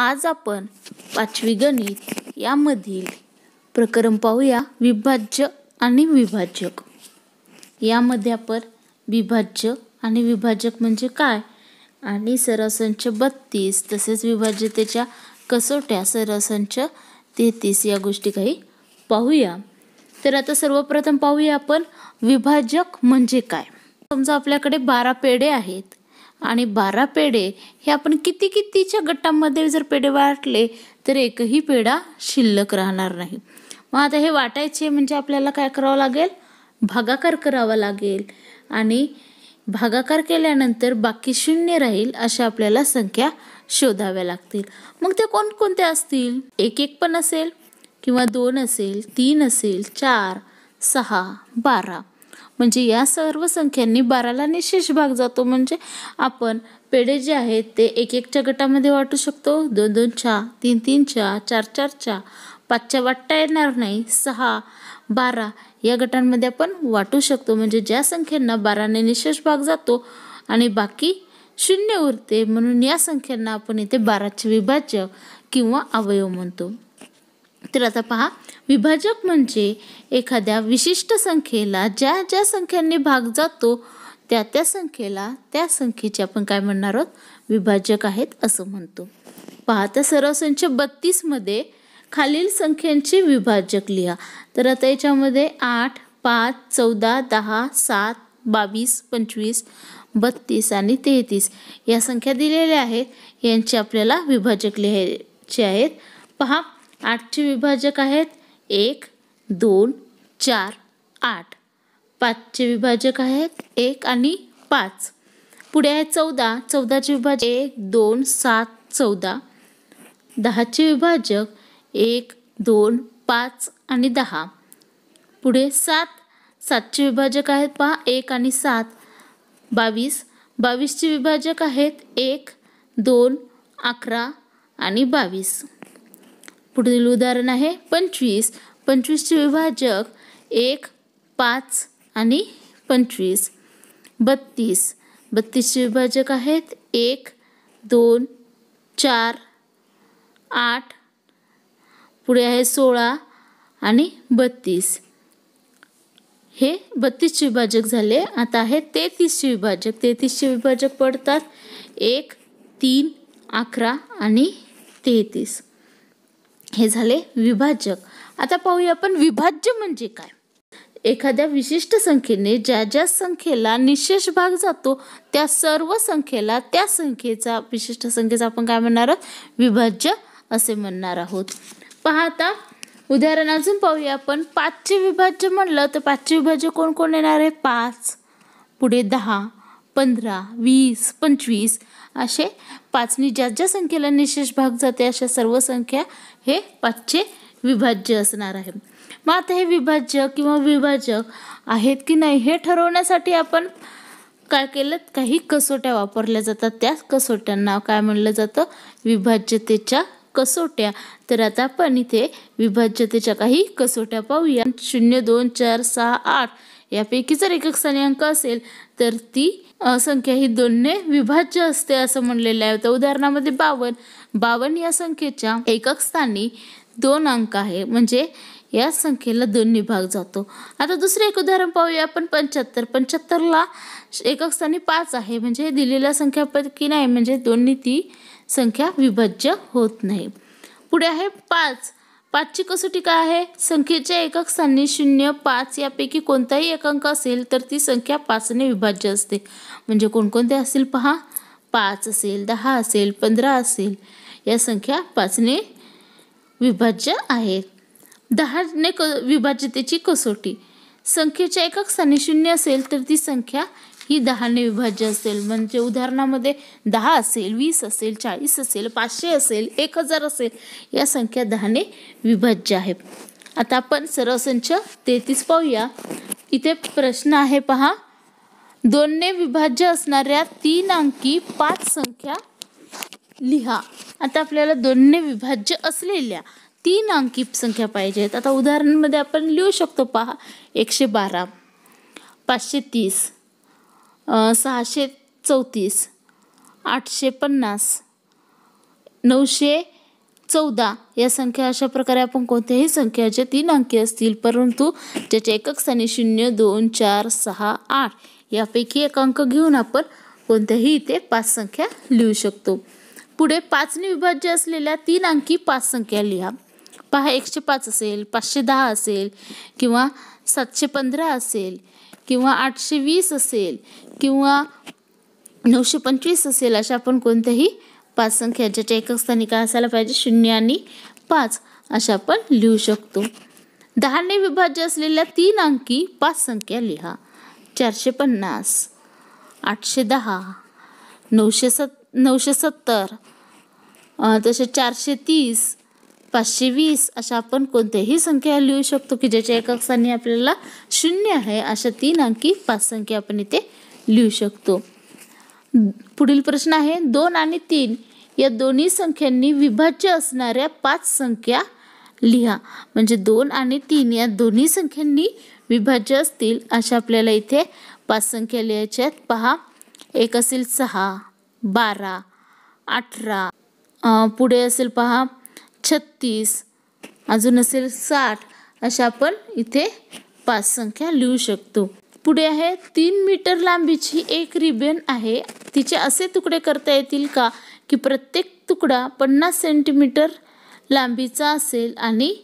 आज आपण पाचवी गणित यामधील प्रकरण पाहूया विभाज्य आणि विभाजक यामध्ये आपण विभाज्य आणि विभाजक म्हणजे काय आणि सरसंच बत्तीस तसेच विभाज्यतेच्या कसोट्या सरसंच तेहतीस या गोष्टी काही पाहूया तर आता सर्वप्रथम पाहूया आपण विभाजक म्हणजे काय समजा आपल्याकडे बारा पेढे आहेत आणि बारा पेढे हे आपण किती कितीच्या गटांमध्ये जर पेढे वाटले तर एकही पेढा शिल्लक राहणार नाही मग आता हे वाटायचे म्हणजे आपल्याला काय करावं लागेल भागाकार करावा लागेल आणि भागाकार केल्यानंतर बाकी शून्य राहील अशा आपल्याला संख्या शोधाव्या लागतील मग त्या कोणकोणत्या असतील एक एक पण असेल किंवा दोन असेल तीन असेल चार सहा बारा म्हणजे या सर्व संख्यांनी बाराला निशेष भाग जातो म्हणजे आपण पेढे जे आहेत ते एक एकच्या गटामध्ये वाटू शकतो दोन दोन चा तीन तीन चा चार चार चा पाचच्या वाटता येणार नाही सहा बारा या गटांमध्ये आपण वाटू शकतो म्हणजे ज्या संख्यांना बाराने निशेष भाग जातो आणि बाकी शून्य उरते म्हणून या संख्यांना आपण इथे बाराचे विभाज्य किंवा अवयव म्हणतो तर आता पहा विभाजक म्हणजे एखाद्या विशिष्ट संख्येला ज्या ज्या संख्यांनी भाग जातो त्या त्या संख्येला त्या संख्येचे आपण काय म्हणणार आहोत विभाजक आहेत असं म्हणतो पहा तर सरळ बत्तीसमध्ये खालील संख्यांचे विभाजक लिहा तर आता याच्यामध्ये आठ पाच चौदा दहा सात बावीस पंचवीस बत्तीस आणि तेहतीस या संख्या दिलेल्या आहेत यांचे आपल्याला विभाजक लिहायचे आहेत पहा आठचे विभाजक आहेत एक दोन चार आठ पाचचे विभाजक आहेत एक आणि पाच पुढे आहे चौदा चौदाचे विभाजक एक दोन सात चौदा दहाचे विभाजक एक दोन पाच आणि दहा पुढे सात सातचे विभाजक आहेत पहा एक आणि सात बावीस बावीसचे विभाजक आहेत एक दोन अकरा आणि बावीस पुढील उदाहरण आहे पंचवीस पंचवीसचे विभाजक एक पाच आणि पंचवीस बत्तीस बत्तीसचे विभाजक आहेत एक दोन चार आठ पुढे आहे सोळा आणि बत्तीस हे बत्तीसचे विभाजक झाले आता आहे तेहतीसचे विभाजक तेहतीसचे विभाजक पडतात एक तीन अकरा आणि तेहतीस हे झाले विभाजक आता पाहूया आपण विभाज्य म्हणजे काय एखाद्या विशिष्ट संख्येने ज्या ज्या संख्येला निशेष भाग जातो त्या सर्व संख्येला त्या संख्येचा विशिष्ट संख्येचा आपण काय म्हणणार आहोत विभाज्य असे म्हणणार आहोत पाहता आता उदाहरण अजून पाहूया आपण पाचचे विभाज्य म्हणलं तर पाचचे विभाज्य कोण कोण येणार आहे पाच पुढे दहा पंधरा वीस पंचवीस असे पाचनी ज्या ज्या संख्येला निशेष भाग जाते अशा सर्व संख्या हे पाचशे विभाज्य असणार आहे मग आता हे विभाज्य किंवा विभाजक आहेत की नाही हे ठरवण्यासाठी आपण काय केलं काही कसोट्या वापरल्या जातात त्या कसोट्यांना काय म्हणलं जातं विभाज्यतेच्या कसोट्या तर आता आपण इथे विभाज्यतेच्या काही कसोट्या पाहूया शून्य दोन चार सहा आठ यापैकी जर एकक स्थानी अंक असेल तर ती संख्या ही दोनने विभाज्य असते असं म्हणलेलं आहे तर उदाहरणामध्ये बावन्न बावन या संख्येच्या एकक स्थानी दोन अंक आहे म्हणजे या संख्येला दोन भाग जातो आता दुसरे एक उदाहरण पाहूया आपण पंच्याहत्तर पंच्याहत्तरला एकक स्थानी पाच आहे म्हणजे दिलेल्या संख्यापैकी नाही म्हणजे दोन्ही ती संख्या विभाज्य होत नाही पुढे आहे पाच पाचची कसोटी काय आहे संख्येच्या एकक स्थानी शून्य पाच यापैकी कोणताही एकांक असेल तर ती संख्या पाचने विभाज्य असते म्हणजे कोणकोणते असेल पहा पाच असेल दहा असेल पंधरा असेल या संख्या पाचने विभाज्य आहेत दहाने क विभाज्यतेची कसोटी संख्येच्या एकक स्थानी शून्य असेल तर ती संख्या ही दहाने विभाज्य असेल म्हणजे उदाहरणामध्ये दहा असेल वीस असेल चाळीस असेल पाचशे असेल एक हजार असेल या संख्या दहाने विभाज्य आहे आता आपण सरळ तेहतीस पाहूया इथे प्रश्न आहे पहा दोनने विभाज्य असणाऱ्या तीन अंकी पाच संख्या लिहा आता आपल्याला दोनने विभाज्य असलेल्या तीन अंकी संख्या पाहिजेत आता उदाहरणमध्ये आपण लिहू शकतो पहा एकशे बारा पाचशे तीस सहाशे चौतीस आठशे पन्नास नऊशे चौदा या संख्या अशा प्रकारे आपण कोणत्याही संख्याचे तीन अंकी असतील परंतु त्याचे एकक स्थानी शून्य दोन चार सहा आठ यापैकी एक अंक घेऊन आपण कोणत्याही इथे पाच संख्या लिहू शकतो पुढे पाचने विभाज्य असलेल्या तीन अंकी पाच संख्या लिहा पहा एकशे पाच असेल पाचशे दहा असेल किंवा सातशे पंधरा असेल किंवा आठशे वीस असेल किंवा नऊशे पंचवीस असेल अशा आपण कोणत्याही पाच संख्या ज्याच्या एकक स्थानी काय असायला पाहिजे शून्य आणि पाच अशा आपण लिहू शकतो दहाने विभाज्य असलेल्या तीन अंकी पाच संख्या लिहा चारशे पन्नास आठशे दहा नऊशे सत् नऊशे सत्तर तसे चारशे तीस पाचशे वीस अशा आपण कोणत्याही संख्या लिहू शकतो की ज्याच्या एका स्थानी आपल्याला शून्य आहे अशा तीन अंकी पाच संख्या आपण इथे लिहू शकतो पुढील प्रश्न आहे दोन आणि तीन या दोन्ही संख्यांनी विभाज्य असणाऱ्या पाच संख्या लिहा म्हणजे दोन आणि तीन या दोन्ही संख्यांनी विभाज्य असतील अशा आपल्याला इथे पाच संख्या लिहायच्या पहा एक असेल सहा बारा अठरा पुढे असेल पहा छत्तीस अजून असेल साठ अशा आपण इथे पाच संख्या लिहू शकतो पुढे आहे तीन मीटर लांबीची एक रिबन आहे तिचे असे तुकडे करता येतील का की प्रत्येक तुकडा पन्नास सेंटीमीटर लांबीचा असेल आणि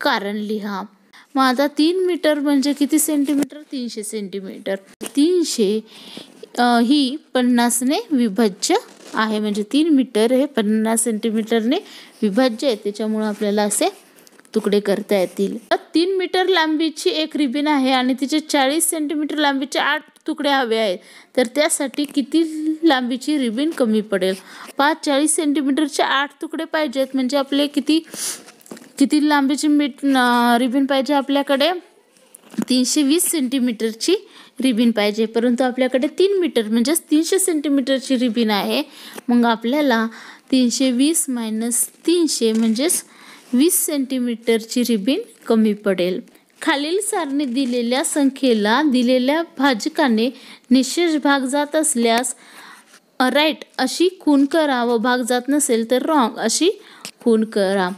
कारण लिहा मग आता तीन मीटर म्हणजे किती सेंटीमीटर तीनशे सेंटीमीटर तीनशे ही पन्नासने विभाज्य आहे म्हणजे तीन मीटर हे पन्नास सेंटीमीटरने विभाज्य आहे त्याच्यामुळं आपल्याला असे तुकडे करता येतील तर तीन मीटर लांबीची एक रिबीन आहे आणि तिचे चाळीस सेंटीमीटर लांबीचे आठ तुकडे हवे आहेत तर त्यासाठी किती लांबीची रिबीन कमी पडेल पाच चाळीस सेंटीमीटरचे आठ तुकडे पाहिजेत म्हणजे आपले किती किती लांबीची मीट रिबीन पाहिजे आपल्याकडे तीनशे वीस सेंटीमीटरची रिबीन पाहिजे परंतु आपल्याकडे तीन मीटर म्हणजेच तीनशे सेंटीमीटरची रिबीन आहे मग आपल्याला तीनशे वीस मायनस तीनशे म्हणजेच वीस सेंटीमीटरची रिबीन कमी पडेल खालील सारणी दिलेल्या संख्येला दिलेल्या भाजकाने निशेष भाग जात असल्यास राईट अशी खून करा व भाग जात नसेल तर रॉंग अशी खून करा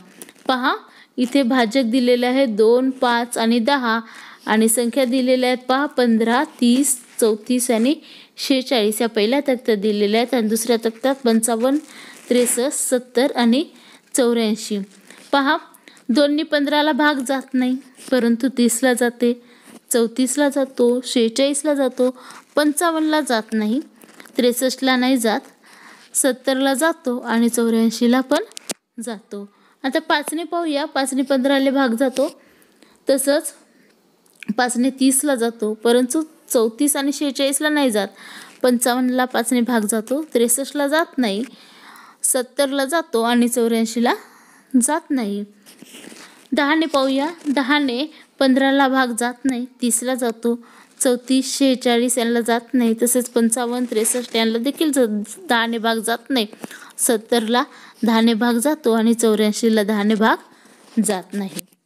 पहा इथे भाजक दिलेले आहे दोन पाच आणि दहा आणि संख्या दिलेल्या आहेत पहा पंधरा तीस चौतीस आणि शेहेचाळीस या पहिल्या तक्त्यात दिलेल्या आहेत आणि दुसऱ्या तक्त्यात पंचावन्न त्रेसष्ट सत्तर आणि चौऱ्याऐंशी पहा दोन्ही पंधराला भाग जात नाही परंतु तीसला जाते चौतीसला जातो शेहेचाळीसला जातो पंचावन्नला जात नाही त्रेसष्टला नाही जात सत्तरला जातो आणि चौऱ्याऐंशीला पण जातो आता पाचने पाहूया पाचने पंधराला भाग जातो तसंच पाचने तीसला जातो परंतु चौतीस आणि शेहेचाळीसला नाही जात पंचावन्नला पाचने भाग जातो त्रेसष्टला जात नाही सत्तरला जातो आणि चौऱ्याऐंशीला जात नाही दहाने पाहूया दहाने पंधराला भाग जात नाही तीसला जातो चौतीस शेहेचाळीस यांना जात नाही तसेच पंचावन्न त्रेसष्ट यांना देखील ज दहाने भाग जात नाही सत्तरला दहाने भाग जातो आणि चौऱ्याऐंशीला दहाने भाग जात नाही